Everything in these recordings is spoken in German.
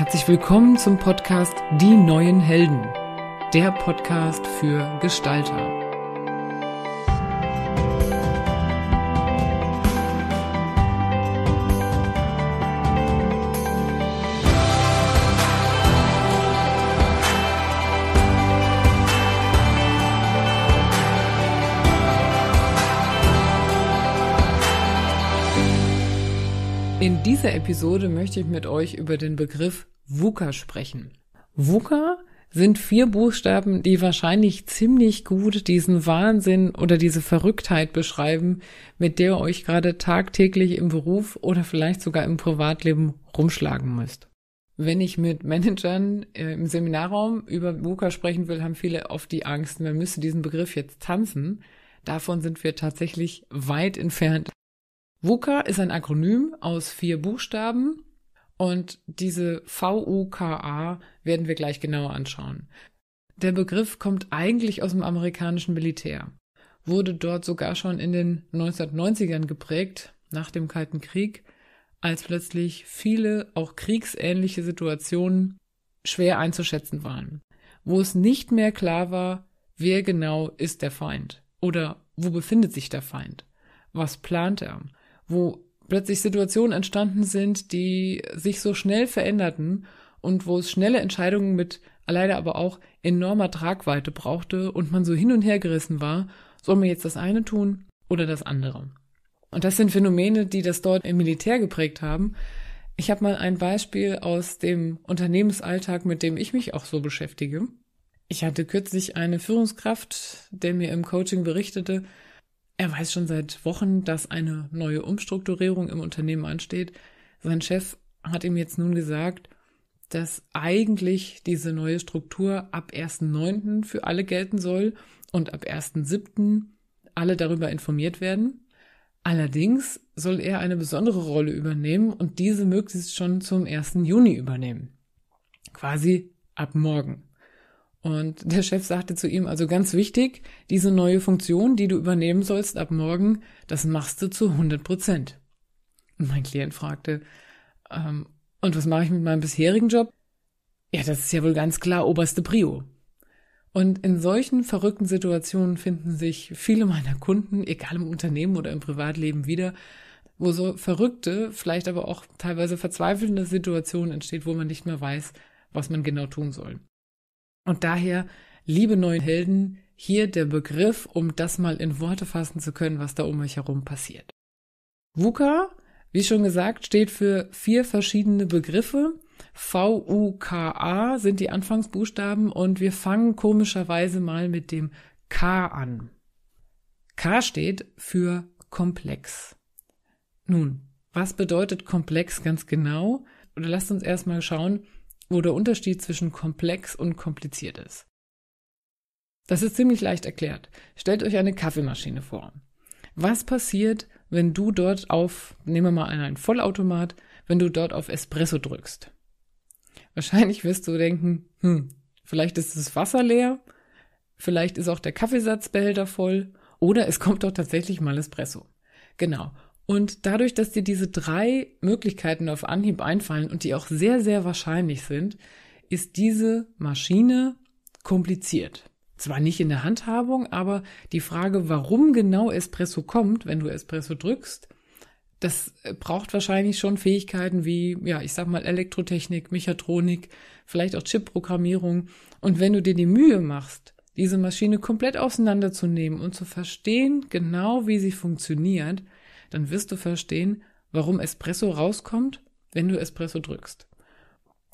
Herzlich willkommen zum Podcast Die neuen Helden, der Podcast für Gestalter. In dieser Episode möchte ich mit euch über den Begriff VUCA sprechen. VUCA sind vier Buchstaben, die wahrscheinlich ziemlich gut diesen Wahnsinn oder diese Verrücktheit beschreiben, mit der ihr euch gerade tagtäglich im Beruf oder vielleicht sogar im Privatleben rumschlagen müsst. Wenn ich mit Managern äh, im Seminarraum über VUCA sprechen will, haben viele oft die Angst, man müsste diesen Begriff jetzt tanzen. Davon sind wir tatsächlich weit entfernt. WUKA ist ein Akronym aus vier Buchstaben und diese VUKA werden wir gleich genauer anschauen. Der Begriff kommt eigentlich aus dem amerikanischen Militär, wurde dort sogar schon in den 1990ern geprägt, nach dem Kalten Krieg, als plötzlich viele auch kriegsähnliche Situationen schwer einzuschätzen waren, wo es nicht mehr klar war, wer genau ist der Feind oder wo befindet sich der Feind, was plant er wo plötzlich Situationen entstanden sind, die sich so schnell veränderten und wo es schnelle Entscheidungen mit leider aber auch enormer Tragweite brauchte und man so hin und her gerissen war, soll man jetzt das eine tun oder das andere. Und das sind Phänomene, die das dort im Militär geprägt haben. Ich habe mal ein Beispiel aus dem Unternehmensalltag, mit dem ich mich auch so beschäftige. Ich hatte kürzlich eine Führungskraft, der mir im Coaching berichtete, er weiß schon seit Wochen, dass eine neue Umstrukturierung im Unternehmen ansteht. Sein Chef hat ihm jetzt nun gesagt, dass eigentlich diese neue Struktur ab 1.9. für alle gelten soll und ab 1.7. alle darüber informiert werden. Allerdings soll er eine besondere Rolle übernehmen und diese möglichst schon zum 1. Juni übernehmen. Quasi ab morgen. Und der Chef sagte zu ihm, also ganz wichtig, diese neue Funktion, die du übernehmen sollst ab morgen, das machst du zu 100 Prozent. mein Klient fragte, ähm, und was mache ich mit meinem bisherigen Job? Ja, das ist ja wohl ganz klar oberste Prio. Und in solchen verrückten Situationen finden sich viele meiner Kunden, egal im Unternehmen oder im Privatleben, wieder, wo so verrückte, vielleicht aber auch teilweise verzweifelnde Situationen entsteht, wo man nicht mehr weiß, was man genau tun soll. Und daher, liebe neuen Helden, hier der Begriff, um das mal in Worte fassen zu können, was da um euch herum passiert. VUCA, wie schon gesagt, steht für vier verschiedene Begriffe. V-U-K-A sind die Anfangsbuchstaben und wir fangen komischerweise mal mit dem K an. K steht für komplex. Nun, was bedeutet komplex ganz genau? Oder lasst uns erstmal schauen, wo der Unterschied zwischen komplex und kompliziert ist. Das ist ziemlich leicht erklärt. Stellt euch eine Kaffeemaschine vor. Was passiert, wenn du dort auf, nehmen wir mal einen Vollautomat, wenn du dort auf Espresso drückst? Wahrscheinlich wirst du denken, hm, vielleicht ist das Wasser leer, vielleicht ist auch der Kaffeesatzbehälter voll oder es kommt doch tatsächlich mal Espresso. Genau. Und dadurch, dass dir diese drei Möglichkeiten auf Anhieb einfallen und die auch sehr, sehr wahrscheinlich sind, ist diese Maschine kompliziert. Zwar nicht in der Handhabung, aber die Frage, warum genau Espresso kommt, wenn du Espresso drückst, das äh, braucht wahrscheinlich schon Fähigkeiten wie, ja, ich sag mal Elektrotechnik, Mechatronik, vielleicht auch Chip-Programmierung. Und wenn du dir die Mühe machst, diese Maschine komplett auseinanderzunehmen und zu verstehen, genau wie sie funktioniert, dann wirst du verstehen, warum Espresso rauskommt, wenn du Espresso drückst.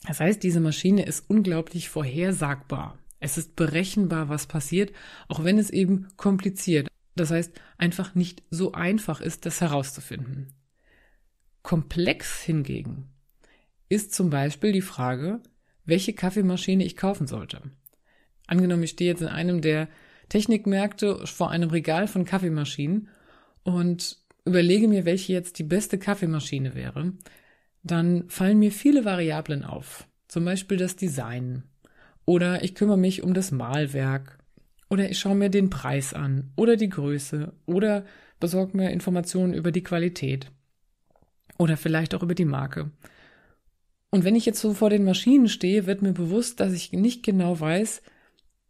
Das heißt, diese Maschine ist unglaublich vorhersagbar. Es ist berechenbar, was passiert, auch wenn es eben kompliziert, das heißt einfach nicht so einfach ist, das herauszufinden. Komplex hingegen ist zum Beispiel die Frage, welche Kaffeemaschine ich kaufen sollte. Angenommen, ich stehe jetzt in einem der Technikmärkte vor einem Regal von Kaffeemaschinen und überlege mir, welche jetzt die beste Kaffeemaschine wäre, dann fallen mir viele Variablen auf. Zum Beispiel das Design. Oder ich kümmere mich um das Malwerk. Oder ich schaue mir den Preis an. Oder die Größe. Oder besorge mir Informationen über die Qualität. Oder vielleicht auch über die Marke. Und wenn ich jetzt so vor den Maschinen stehe, wird mir bewusst, dass ich nicht genau weiß,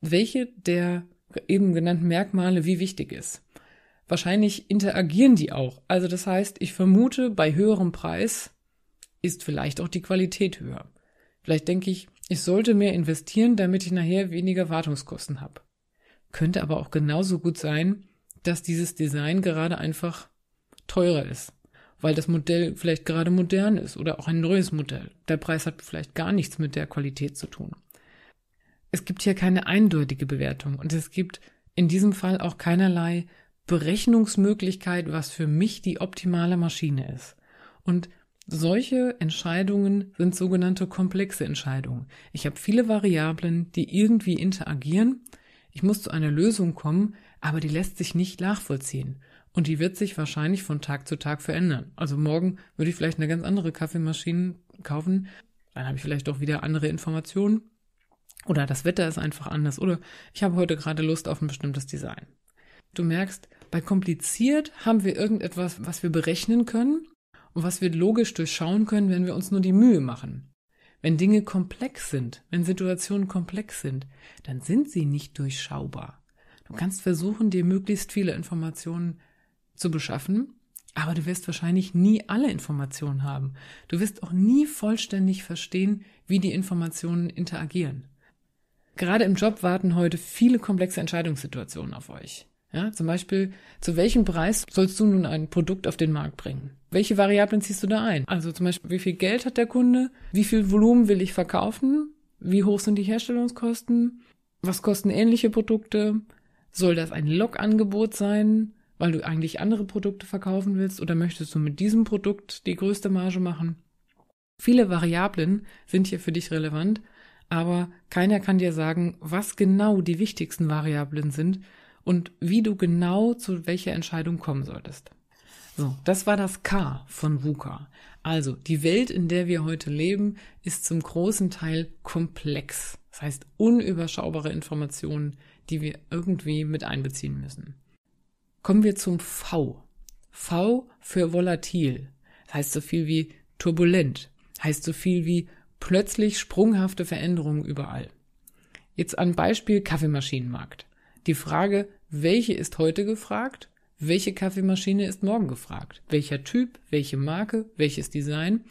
welche der eben genannten Merkmale wie wichtig ist. Wahrscheinlich interagieren die auch. Also das heißt, ich vermute, bei höherem Preis ist vielleicht auch die Qualität höher. Vielleicht denke ich, ich sollte mehr investieren, damit ich nachher weniger Wartungskosten habe. Könnte aber auch genauso gut sein, dass dieses Design gerade einfach teurer ist, weil das Modell vielleicht gerade modern ist oder auch ein neues Modell. Der Preis hat vielleicht gar nichts mit der Qualität zu tun. Es gibt hier keine eindeutige Bewertung und es gibt in diesem Fall auch keinerlei Berechnungsmöglichkeit, was für mich die optimale Maschine ist. Und solche Entscheidungen sind sogenannte komplexe Entscheidungen. Ich habe viele Variablen, die irgendwie interagieren. Ich muss zu einer Lösung kommen, aber die lässt sich nicht nachvollziehen. Und die wird sich wahrscheinlich von Tag zu Tag verändern. Also morgen würde ich vielleicht eine ganz andere Kaffeemaschine kaufen. Dann habe ich vielleicht doch wieder andere Informationen. Oder das Wetter ist einfach anders. Oder ich habe heute gerade Lust auf ein bestimmtes Design. Du merkst, weil kompliziert haben wir irgendetwas, was wir berechnen können und was wir logisch durchschauen können, wenn wir uns nur die Mühe machen. Wenn Dinge komplex sind, wenn Situationen komplex sind, dann sind sie nicht durchschaubar. Du kannst versuchen, dir möglichst viele Informationen zu beschaffen, aber du wirst wahrscheinlich nie alle Informationen haben. Du wirst auch nie vollständig verstehen, wie die Informationen interagieren. Gerade im Job warten heute viele komplexe Entscheidungssituationen auf euch. Ja, zum Beispiel, zu welchem Preis sollst du nun ein Produkt auf den Markt bringen? Welche Variablen ziehst du da ein? Also zum Beispiel, wie viel Geld hat der Kunde? Wie viel Volumen will ich verkaufen? Wie hoch sind die Herstellungskosten? Was kosten ähnliche Produkte? Soll das ein Log-Angebot sein, weil du eigentlich andere Produkte verkaufen willst oder möchtest du mit diesem Produkt die größte Marge machen? Viele Variablen sind hier für dich relevant, aber keiner kann dir sagen, was genau die wichtigsten Variablen sind, und wie du genau zu welcher Entscheidung kommen solltest. So, das war das K von VUCA. Also, die Welt, in der wir heute leben, ist zum großen Teil komplex. Das heißt, unüberschaubare Informationen, die wir irgendwie mit einbeziehen müssen. Kommen wir zum V. V für volatil. Das heißt so viel wie turbulent. heißt so viel wie plötzlich sprunghafte Veränderungen überall. Jetzt ein Beispiel Kaffeemaschinenmarkt. Die Frage, welche ist heute gefragt, welche Kaffeemaschine ist morgen gefragt, welcher Typ, welche Marke, welches Design.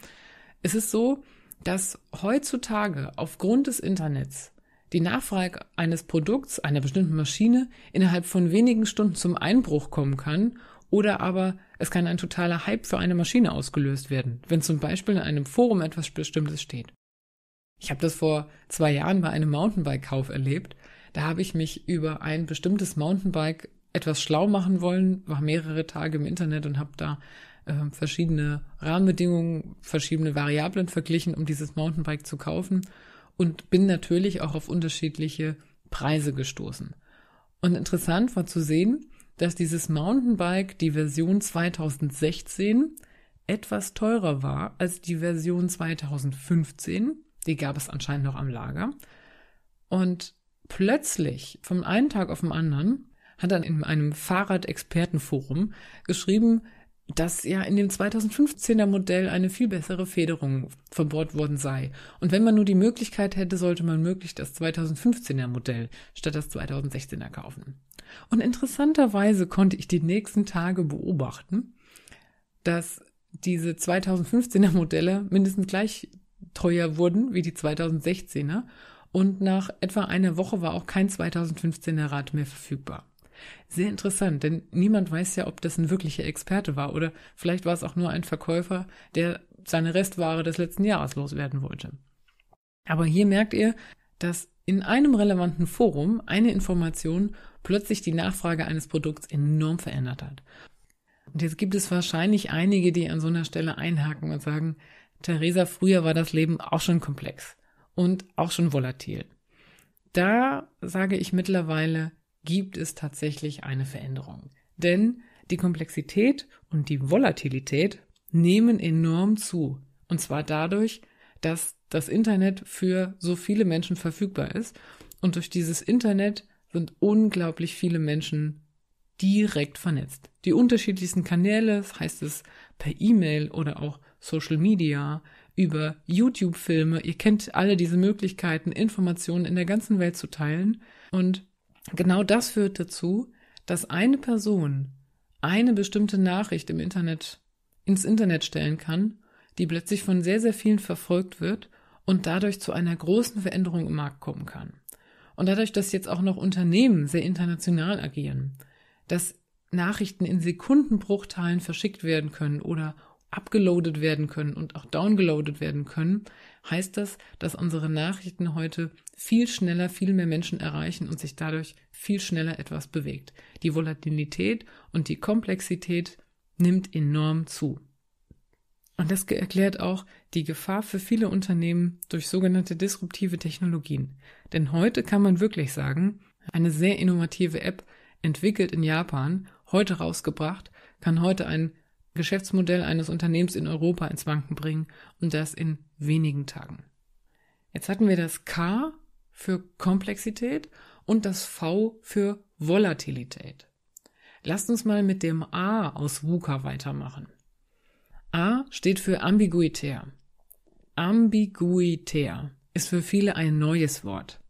Es ist so, dass heutzutage aufgrund des Internets die Nachfrage eines Produkts, einer bestimmten Maschine innerhalb von wenigen Stunden zum Einbruch kommen kann oder aber es kann ein totaler Hype für eine Maschine ausgelöst werden, wenn zum Beispiel in einem Forum etwas Bestimmtes steht. Ich habe das vor zwei Jahren bei einem Mountainbike-Kauf erlebt, da habe ich mich über ein bestimmtes Mountainbike etwas schlau machen wollen, war mehrere Tage im Internet und habe da äh, verschiedene Rahmenbedingungen, verschiedene Variablen verglichen, um dieses Mountainbike zu kaufen und bin natürlich auch auf unterschiedliche Preise gestoßen. Und interessant war zu sehen, dass dieses Mountainbike, die Version 2016, etwas teurer war als die Version 2015. Die gab es anscheinend noch am Lager. Und plötzlich vom einen Tag auf den anderen hat dann in einem Fahrradexpertenforum geschrieben, dass ja in dem 2015er Modell eine viel bessere Federung verbohrt worden sei. Und wenn man nur die Möglichkeit hätte, sollte man möglichst das 2015er Modell statt das 2016er kaufen. Und interessanterweise konnte ich die nächsten Tage beobachten, dass diese 2015er Modelle mindestens gleich teuer wurden wie die 2016er und nach etwa einer Woche war auch kein 2015er Rat mehr verfügbar. Sehr interessant, denn niemand weiß ja, ob das ein wirklicher Experte war oder vielleicht war es auch nur ein Verkäufer, der seine Restware des letzten Jahres loswerden wollte. Aber hier merkt ihr, dass in einem relevanten Forum eine Information plötzlich die Nachfrage eines Produkts enorm verändert hat. Und jetzt gibt es wahrscheinlich einige, die an so einer Stelle einhaken und sagen, Theresa, früher war das Leben auch schon komplex und auch schon volatil. Da sage ich mittlerweile, gibt es tatsächlich eine Veränderung. Denn die Komplexität und die Volatilität nehmen enorm zu. Und zwar dadurch, dass das Internet für so viele Menschen verfügbar ist. Und durch dieses Internet sind unglaublich viele Menschen direkt vernetzt. Die unterschiedlichsten Kanäle, heißt es per E-Mail oder auch Social Media, über YouTube-Filme. Ihr kennt alle diese Möglichkeiten, Informationen in der ganzen Welt zu teilen. Und genau das führt dazu, dass eine Person eine bestimmte Nachricht im Internet ins Internet stellen kann, die plötzlich von sehr, sehr vielen verfolgt wird und dadurch zu einer großen Veränderung im Markt kommen kann. Und dadurch, dass jetzt auch noch Unternehmen sehr international agieren, dass Nachrichten in Sekundenbruchteilen verschickt werden können oder abgeloadet werden können und auch downgeloadet werden können, heißt das, dass unsere Nachrichten heute viel schneller viel mehr Menschen erreichen und sich dadurch viel schneller etwas bewegt. Die Volatilität und die Komplexität nimmt enorm zu. Und das erklärt auch die Gefahr für viele Unternehmen durch sogenannte disruptive Technologien. Denn heute kann man wirklich sagen, eine sehr innovative App entwickelt in Japan, heute rausgebracht, kann heute ein Geschäftsmodell eines Unternehmens in Europa ins Wanken bringen und das in wenigen Tagen. Jetzt hatten wir das K für Komplexität und das V für Volatilität. Lasst uns mal mit dem A aus WUKA weitermachen. A steht für ambiguitär. Ambiguitär ist für viele ein neues Wort,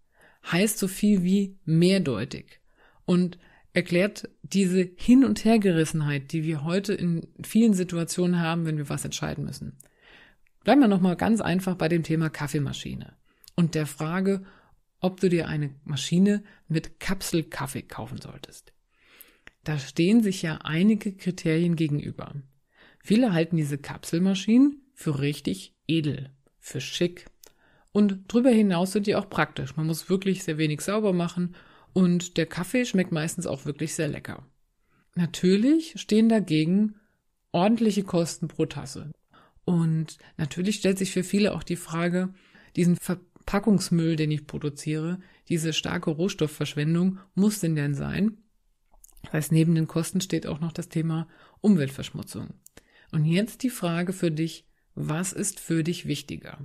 heißt so viel wie mehrdeutig und erklärt diese Hin- und Hergerissenheit, die wir heute in vielen Situationen haben, wenn wir was entscheiden müssen. Bleiben wir nochmal ganz einfach bei dem Thema Kaffeemaschine und der Frage, ob du dir eine Maschine mit Kapselkaffee kaufen solltest. Da stehen sich ja einige Kriterien gegenüber. Viele halten diese Kapselmaschinen für richtig edel, für schick. Und drüber hinaus sind die auch praktisch. Man muss wirklich sehr wenig sauber machen und der Kaffee schmeckt meistens auch wirklich sehr lecker. Natürlich stehen dagegen ordentliche Kosten pro Tasse. Und natürlich stellt sich für viele auch die Frage, diesen Verpackungsmüll, den ich produziere, diese starke Rohstoffverschwendung, muss denn denn sein? Das heißt, neben den Kosten steht auch noch das Thema Umweltverschmutzung. Und jetzt die Frage für dich, was ist für dich wichtiger?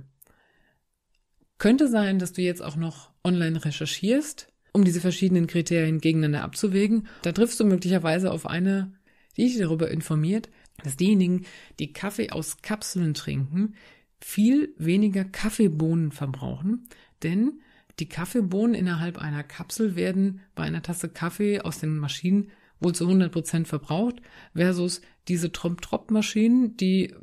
Könnte sein, dass du jetzt auch noch online recherchierst um diese verschiedenen Kriterien gegeneinander abzuwägen. Da triffst du möglicherweise auf eine, die dich darüber informiert, dass diejenigen, die Kaffee aus Kapseln trinken, viel weniger Kaffeebohnen verbrauchen, denn die Kaffeebohnen innerhalb einer Kapsel werden bei einer Tasse Kaffee aus den Maschinen wohl zu 100% Prozent verbraucht, versus diese Tromp-Trop-Maschinen, die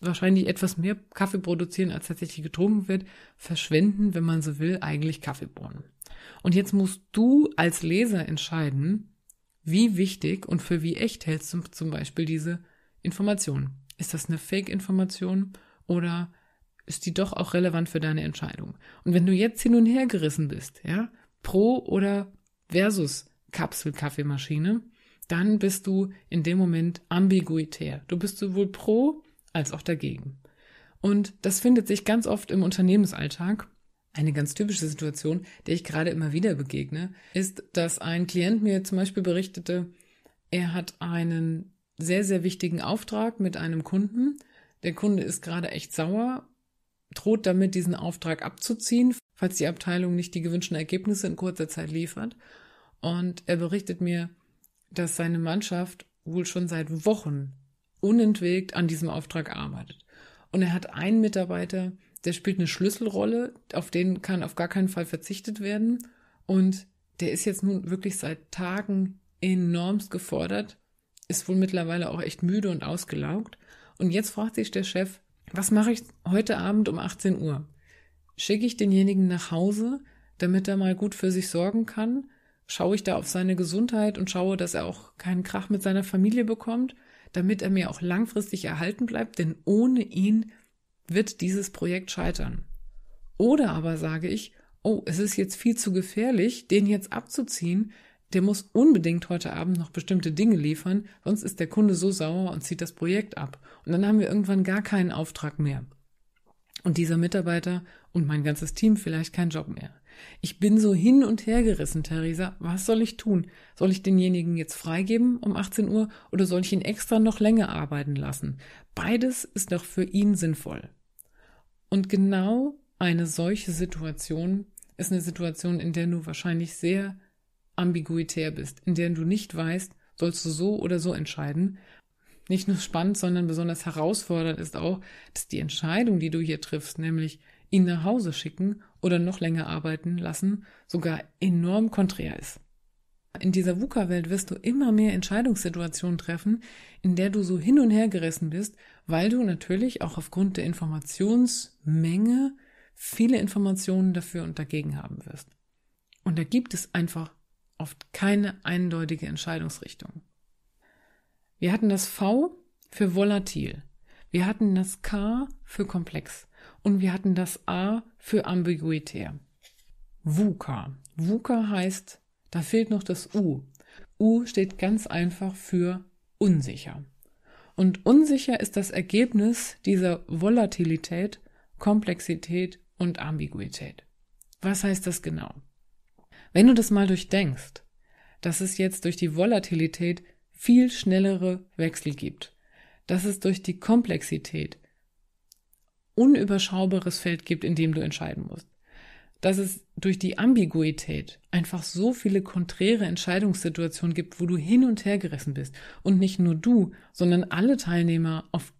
wahrscheinlich etwas mehr Kaffee produzieren, als tatsächlich getrunken wird, verschwenden, wenn man so will, eigentlich Kaffeebohnen. Und jetzt musst du als Leser entscheiden, wie wichtig und für wie echt hältst du zum Beispiel diese Information. Ist das eine Fake-Information oder ist die doch auch relevant für deine Entscheidung? Und wenn du jetzt hin und her gerissen bist, ja, pro oder versus Kapselkaffeemaschine, dann bist du in dem Moment ambiguitär. Du bist sowohl pro als auch dagegen. Und das findet sich ganz oft im Unternehmensalltag, eine ganz typische Situation, der ich gerade immer wieder begegne, ist, dass ein Klient mir zum Beispiel berichtete, er hat einen sehr, sehr wichtigen Auftrag mit einem Kunden. Der Kunde ist gerade echt sauer, droht damit, diesen Auftrag abzuziehen, falls die Abteilung nicht die gewünschten Ergebnisse in kurzer Zeit liefert. Und er berichtet mir, dass seine Mannschaft wohl schon seit Wochen unentwegt an diesem Auftrag arbeitet. Und er hat einen Mitarbeiter, der spielt eine Schlüsselrolle, auf den kann auf gar keinen Fall verzichtet werden. Und der ist jetzt nun wirklich seit Tagen enormst gefordert, ist wohl mittlerweile auch echt müde und ausgelaugt. Und jetzt fragt sich der Chef, was mache ich heute Abend um 18 Uhr? Schicke ich denjenigen nach Hause, damit er mal gut für sich sorgen kann? Schaue ich da auf seine Gesundheit und schaue, dass er auch keinen Krach mit seiner Familie bekommt, damit er mir auch langfristig erhalten bleibt, denn ohne ihn wird dieses Projekt scheitern. Oder aber sage ich, oh, es ist jetzt viel zu gefährlich, den jetzt abzuziehen, der muss unbedingt heute Abend noch bestimmte Dinge liefern, sonst ist der Kunde so sauer und zieht das Projekt ab. Und dann haben wir irgendwann gar keinen Auftrag mehr. Und dieser Mitarbeiter und mein ganzes Team vielleicht keinen Job mehr. Ich bin so hin und her gerissen, Theresa. Was soll ich tun? Soll ich denjenigen jetzt freigeben um 18 Uhr oder soll ich ihn extra noch länger arbeiten lassen? Beides ist doch für ihn sinnvoll. Und genau eine solche Situation ist eine Situation, in der du wahrscheinlich sehr ambiguitär bist, in der du nicht weißt, sollst du so oder so entscheiden. Nicht nur spannend, sondern besonders herausfordernd ist auch, dass die Entscheidung, die du hier triffst, nämlich ihn nach Hause schicken oder noch länger arbeiten lassen sogar enorm konträr ist. In dieser VUCA-Welt wirst du immer mehr Entscheidungssituationen treffen, in der du so hin und her gerissen bist, weil du natürlich auch aufgrund der Informationsmenge viele Informationen dafür und dagegen haben wirst. Und da gibt es einfach oft keine eindeutige Entscheidungsrichtung. Wir hatten das V für volatil. Wir hatten das K für komplex und wir hatten das A für ambiguitär. VUCA. VUCA heißt, da fehlt noch das U. U steht ganz einfach für unsicher. Und unsicher ist das Ergebnis dieser Volatilität, Komplexität und Ambiguität. Was heißt das genau? Wenn du das mal durchdenkst, dass es jetzt durch die Volatilität viel schnellere Wechsel gibt, dass es durch die Komplexität unüberschaubares Feld gibt, in dem du entscheiden musst. Dass es durch die Ambiguität einfach so viele konträre Entscheidungssituationen gibt, wo du hin und her gerissen bist. Und nicht nur du, sondern alle Teilnehmer auf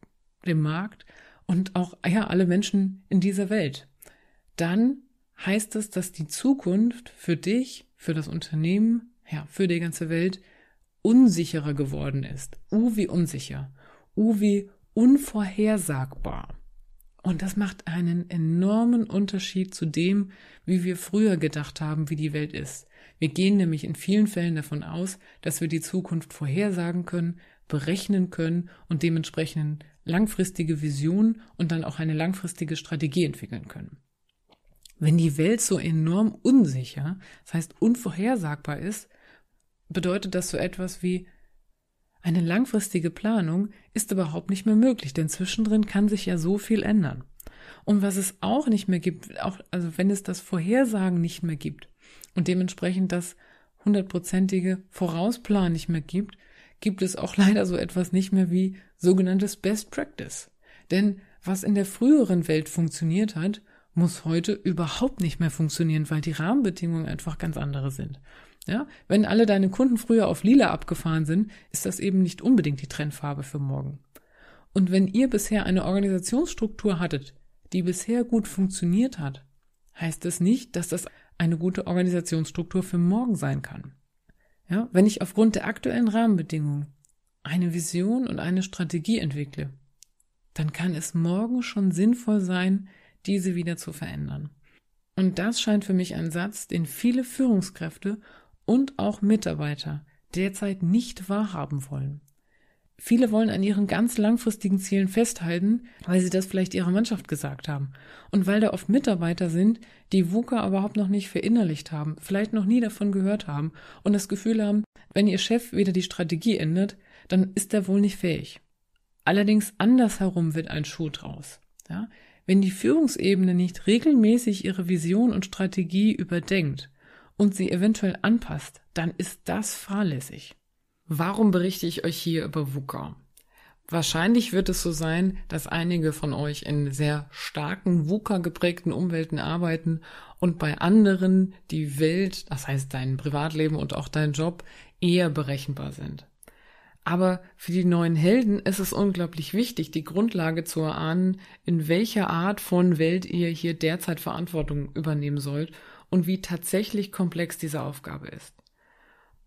dem Markt und auch ja, alle Menschen in dieser Welt. Dann heißt es, dass die Zukunft für dich, für das Unternehmen, ja, für die ganze Welt unsicherer geworden ist. Uh, wie unsicher oh wie unvorhersagbar. Und das macht einen enormen Unterschied zu dem, wie wir früher gedacht haben, wie die Welt ist. Wir gehen nämlich in vielen Fällen davon aus, dass wir die Zukunft vorhersagen können, berechnen können und dementsprechend langfristige Visionen und dann auch eine langfristige Strategie entwickeln können. Wenn die Welt so enorm unsicher, das heißt unvorhersagbar ist, bedeutet das so etwas wie, eine langfristige Planung ist überhaupt nicht mehr möglich, denn zwischendrin kann sich ja so viel ändern. Und was es auch nicht mehr gibt, auch, also wenn es das Vorhersagen nicht mehr gibt und dementsprechend das hundertprozentige Vorausplan nicht mehr gibt, gibt es auch leider so etwas nicht mehr wie sogenanntes Best Practice. Denn was in der früheren Welt funktioniert hat, muss heute überhaupt nicht mehr funktionieren, weil die Rahmenbedingungen einfach ganz andere sind. Ja? Wenn alle deine Kunden früher auf lila abgefahren sind, ist das eben nicht unbedingt die Trendfarbe für morgen. Und wenn ihr bisher eine Organisationsstruktur hattet, die bisher gut funktioniert hat, heißt das nicht, dass das eine gute Organisationsstruktur für morgen sein kann. Ja? Wenn ich aufgrund der aktuellen Rahmenbedingungen eine Vision und eine Strategie entwickle, dann kann es morgen schon sinnvoll sein, diese wieder zu verändern. Und das scheint für mich ein Satz, den viele Führungskräfte und auch Mitarbeiter derzeit nicht wahrhaben wollen. Viele wollen an ihren ganz langfristigen Zielen festhalten, weil sie das vielleicht ihrer Mannschaft gesagt haben und weil da oft Mitarbeiter sind, die VUCA überhaupt noch nicht verinnerlicht haben, vielleicht noch nie davon gehört haben und das Gefühl haben, wenn ihr Chef wieder die Strategie ändert, dann ist er wohl nicht fähig. Allerdings andersherum wird ein Schuh draus. Ja? Wenn die Führungsebene nicht regelmäßig ihre Vision und Strategie überdenkt, und sie eventuell anpasst, dann ist das fahrlässig. Warum berichte ich euch hier über VUCA? Wahrscheinlich wird es so sein, dass einige von euch in sehr starken VUCA geprägten Umwelten arbeiten und bei anderen die Welt, das heißt dein Privatleben und auch dein Job, eher berechenbar sind. Aber für die neuen Helden ist es unglaublich wichtig, die Grundlage zu erahnen, in welcher Art von Welt ihr hier derzeit Verantwortung übernehmen sollt und wie tatsächlich komplex diese Aufgabe ist.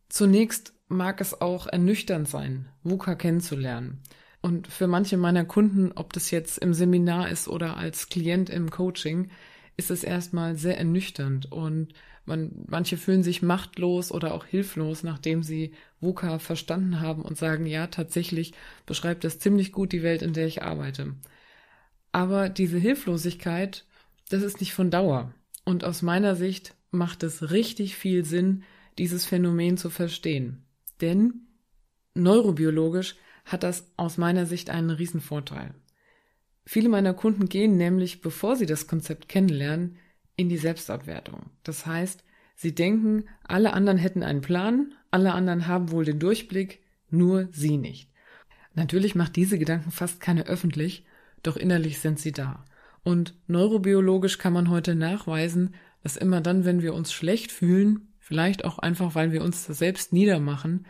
Zunächst mag es auch ernüchternd sein, VUCA kennenzulernen. Und für manche meiner Kunden, ob das jetzt im Seminar ist oder als Klient im Coaching, ist es erstmal sehr ernüchternd und man, manche fühlen sich machtlos oder auch hilflos, nachdem sie VUCA verstanden haben und sagen, ja, tatsächlich beschreibt das ziemlich gut die Welt, in der ich arbeite. Aber diese Hilflosigkeit, das ist nicht von Dauer. Und aus meiner Sicht macht es richtig viel Sinn, dieses Phänomen zu verstehen. Denn neurobiologisch hat das aus meiner Sicht einen Riesenvorteil. Viele meiner Kunden gehen nämlich, bevor sie das Konzept kennenlernen, in die Selbstabwertung. Das heißt, sie denken, alle anderen hätten einen Plan, alle anderen haben wohl den Durchblick, nur sie nicht. Natürlich macht diese Gedanken fast keine öffentlich, doch innerlich sind sie da. Und neurobiologisch kann man heute nachweisen, dass immer dann, wenn wir uns schlecht fühlen, vielleicht auch einfach, weil wir uns selbst niedermachen,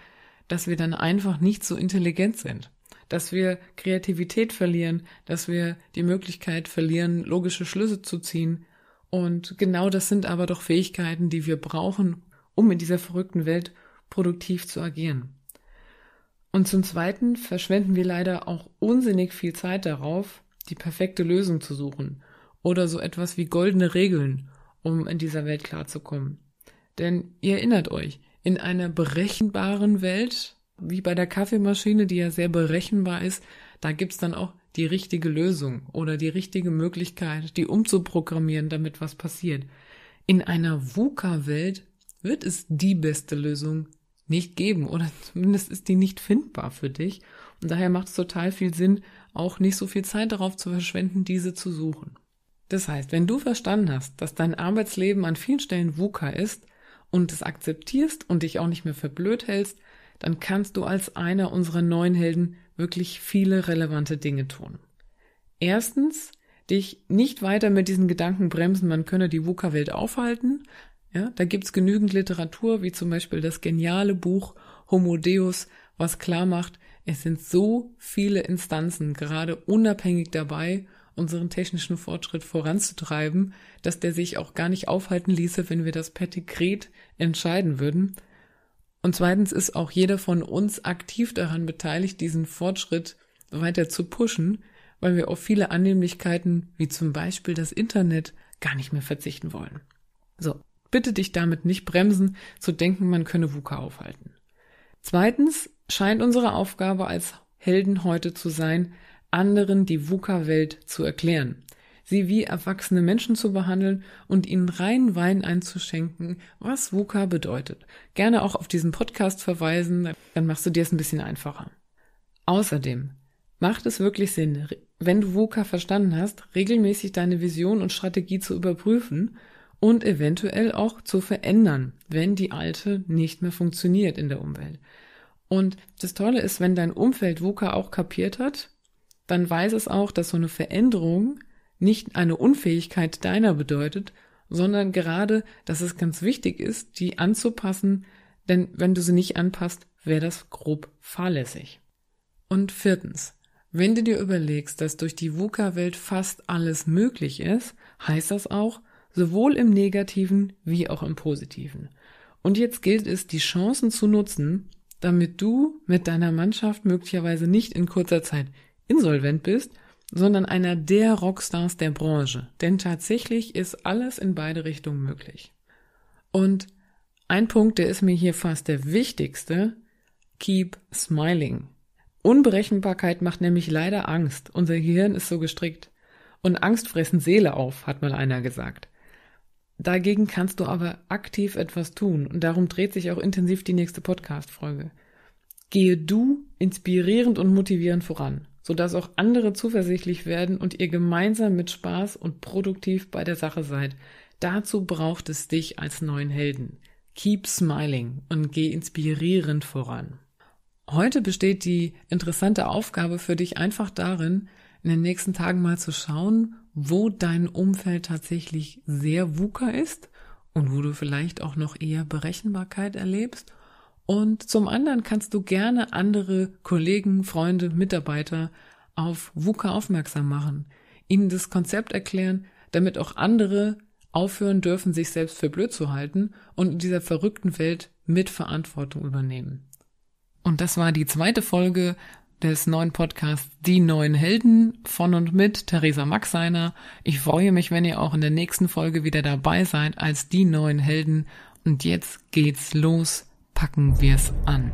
dass wir dann einfach nicht so intelligent sind, dass wir Kreativität verlieren, dass wir die Möglichkeit verlieren, logische Schlüsse zu ziehen. Und genau das sind aber doch Fähigkeiten, die wir brauchen, um in dieser verrückten Welt produktiv zu agieren. Und zum Zweiten verschwenden wir leider auch unsinnig viel Zeit darauf, die perfekte Lösung zu suchen oder so etwas wie goldene Regeln, um in dieser Welt klarzukommen. Denn ihr erinnert euch, in einer berechenbaren Welt, wie bei der Kaffeemaschine, die ja sehr berechenbar ist, da gibt's dann auch die richtige Lösung oder die richtige Möglichkeit, die umzuprogrammieren, damit was passiert. In einer VUCA-Welt wird es die beste Lösung nicht geben oder zumindest ist die nicht findbar für dich. Und daher macht es total viel Sinn, auch nicht so viel Zeit darauf zu verschwenden, diese zu suchen. Das heißt, wenn du verstanden hast, dass dein Arbeitsleben an vielen Stellen VUCA ist und es akzeptierst und dich auch nicht mehr für blöd hältst, dann kannst du als einer unserer neuen Helden wirklich viele relevante Dinge tun. Erstens, dich nicht weiter mit diesen Gedanken bremsen, man könne die VUCA-Welt aufhalten. Ja, da es genügend Literatur, wie zum Beispiel das geniale Buch Homo Deus, was klar macht, es sind so viele Instanzen gerade unabhängig dabei, unseren technischen Fortschritt voranzutreiben, dass der sich auch gar nicht aufhalten ließe, wenn wir das per Dekret entscheiden würden. Und zweitens ist auch jeder von uns aktiv daran beteiligt, diesen Fortschritt weiter zu pushen, weil wir auf viele Annehmlichkeiten, wie zum Beispiel das Internet, gar nicht mehr verzichten wollen. So, bitte dich damit nicht bremsen, zu denken, man könne VUCA aufhalten. Zweitens scheint unsere Aufgabe als Helden heute zu sein, anderen die VUCA-Welt zu erklären, sie wie erwachsene Menschen zu behandeln und ihnen rein Wein einzuschenken, was VUCA bedeutet. Gerne auch auf diesen Podcast verweisen, dann machst du dir es ein bisschen einfacher. Außerdem macht es wirklich Sinn, wenn du VUCA verstanden hast, regelmäßig deine Vision und Strategie zu überprüfen und eventuell auch zu verändern, wenn die alte nicht mehr funktioniert in der Umwelt. Und das Tolle ist, wenn dein Umfeld VUCA auch kapiert hat, dann weiß es auch, dass so eine Veränderung nicht eine Unfähigkeit deiner bedeutet, sondern gerade, dass es ganz wichtig ist, die anzupassen, denn wenn du sie nicht anpasst, wäre das grob fahrlässig. Und viertens, wenn du dir überlegst, dass durch die VUCA-Welt fast alles möglich ist, heißt das auch, sowohl im Negativen wie auch im Positiven. Und jetzt gilt es, die Chancen zu nutzen, damit du mit deiner Mannschaft möglicherweise nicht in kurzer Zeit insolvent bist, sondern einer der Rockstars der Branche. Denn tatsächlich ist alles in beide Richtungen möglich. Und ein Punkt, der ist mir hier fast der wichtigste, keep smiling. Unberechenbarkeit macht nämlich leider Angst. Unser Gehirn ist so gestrickt. Und Angst fressen Seele auf, hat mal einer gesagt. Dagegen kannst du aber aktiv etwas tun und darum dreht sich auch intensiv die nächste Podcast-Folge. Gehe du inspirierend und motivierend voran, sodass auch andere zuversichtlich werden und ihr gemeinsam mit Spaß und produktiv bei der Sache seid. Dazu braucht es dich als neuen Helden. Keep smiling und geh inspirierend voran. Heute besteht die interessante Aufgabe für dich einfach darin, in den nächsten Tagen mal zu schauen, wo dein Umfeld tatsächlich sehr wucker ist und wo du vielleicht auch noch eher Berechenbarkeit erlebst. Und zum anderen kannst du gerne andere Kollegen, Freunde, Mitarbeiter auf Wuka aufmerksam machen, ihnen das Konzept erklären, damit auch andere aufhören dürfen, sich selbst für blöd zu halten und in dieser verrückten Welt mit Verantwortung übernehmen. Und das war die zweite Folge des neuen Podcasts Die neuen Helden von und mit Theresa Maxeiner. Ich freue mich, wenn ihr auch in der nächsten Folge wieder dabei seid als Die neuen Helden. Und jetzt geht's los, packen wir's an.